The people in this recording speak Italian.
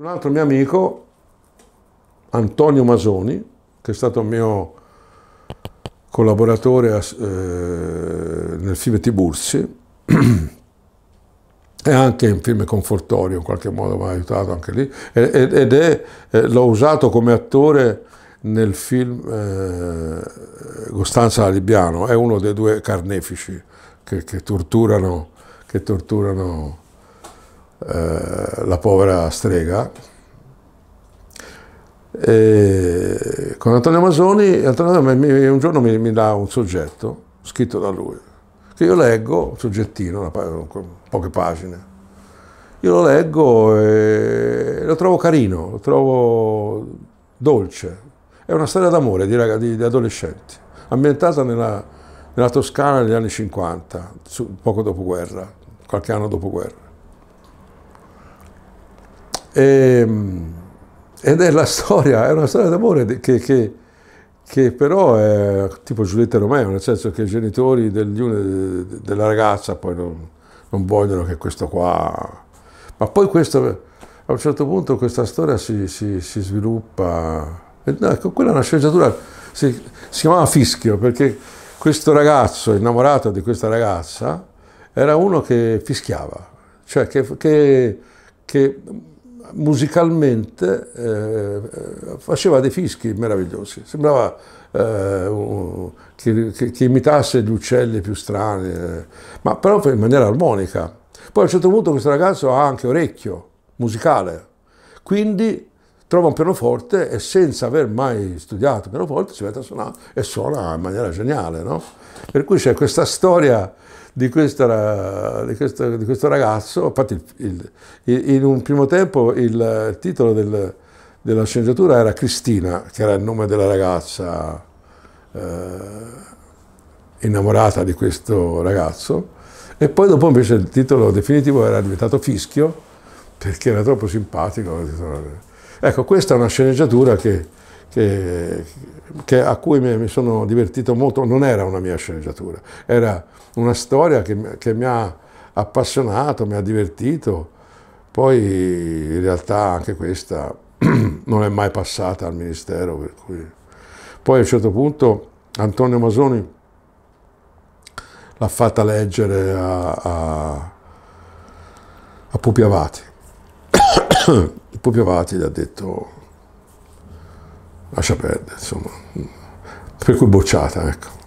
Un altro mio amico, Antonio Masoni, che è stato mio collaboratore a, eh, nel film Tiburzi, e anche in film Confortorio in qualche modo mi ha aiutato anche lì, ed, è, eh, l'ho usato come attore nel film eh, Costanza Libiano, è uno dei due carnefici che, che torturano, che torturano eh, la povera strega. E con Antonio Masoni, Antonio Masoni un giorno mi, mi, dà un soggetto scritto da lui, che io leggo, un soggettino, una, poche pagine. Io lo leggo e lo trovo carino, lo trovo dolce. È una storia d'amore di, di, di adolescenti, ambientata nella, nella Toscana negli anni 50, su, poco dopo guerra, qualche anno dopo guerra. E, ehm, ed è la storia, è una storia d'amore che, che, che, però è tipo Giulietta e Romeo, nel senso che i genitori del, della ragazza poi non, non, vogliono che questo qua... Ma poi questo, a un certo punto questa storia si, si, si sviluppa... Ecco, quella è una sceneggiatura, si, si chiamava Fischio, perché questo ragazzo, innamorato di questa ragazza, era uno che fischiava, cioè che, che, che musicalmente eh, faceva dei fischi meravigliosi, sembrava eh, un, che, che, che, imitasse gli uccelli più strani, eh, ma però in maniera armonica. Poi a un certo punto questo ragazzo ha anche orecchio musicale, quindi trova un pianoforte e senza aver mai studiato pianoforte si mette a suonare e suona in maniera geniale, no? Per cui c'è questa storia di, questa, di, questa, di questo ragazzo, infatti il, il, in un primo tempo il titolo del, della sceneggiatura era Cristina, che era il nome della ragazza eh, innamorata di questo ragazzo, e poi dopo invece il titolo definitivo era diventato Fischio, perché era troppo simpatico. Ecco, questa è una sceneggiatura che, che, che a cui mi sono divertito molto, non era una mia sceneggiatura, era una storia che, che mi ha appassionato, mi ha divertito, poi in realtà anche questa non è mai passata al Ministero, per cui... Poi a un certo punto Antonio Masoni l'ha fatta leggere a, a, a Pupi Avati Pupio Vati gli ha detto lascia perdere, insomma, per cui bocciata, ecco.